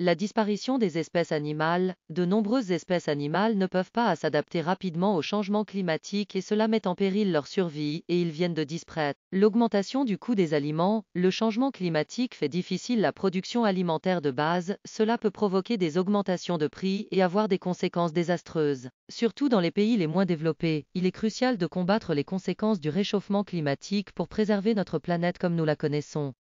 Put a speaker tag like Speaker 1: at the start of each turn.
Speaker 1: la disparition des espèces animales, de nombreuses espèces animales ne peuvent pas s'adapter rapidement au changement climatique et cela met en péril leur survie et ils viennent de disparaître. L'augmentation du coût des aliments, le changement climatique fait difficile la production alimentaire de base, cela peut provoquer des augmentations de prix et avoir des conséquences désastreuses. Surtout dans les pays les moins développés, il est crucial de combattre les conséquences du réchauffement climatique pour préserver notre planète comme nous la connaissons.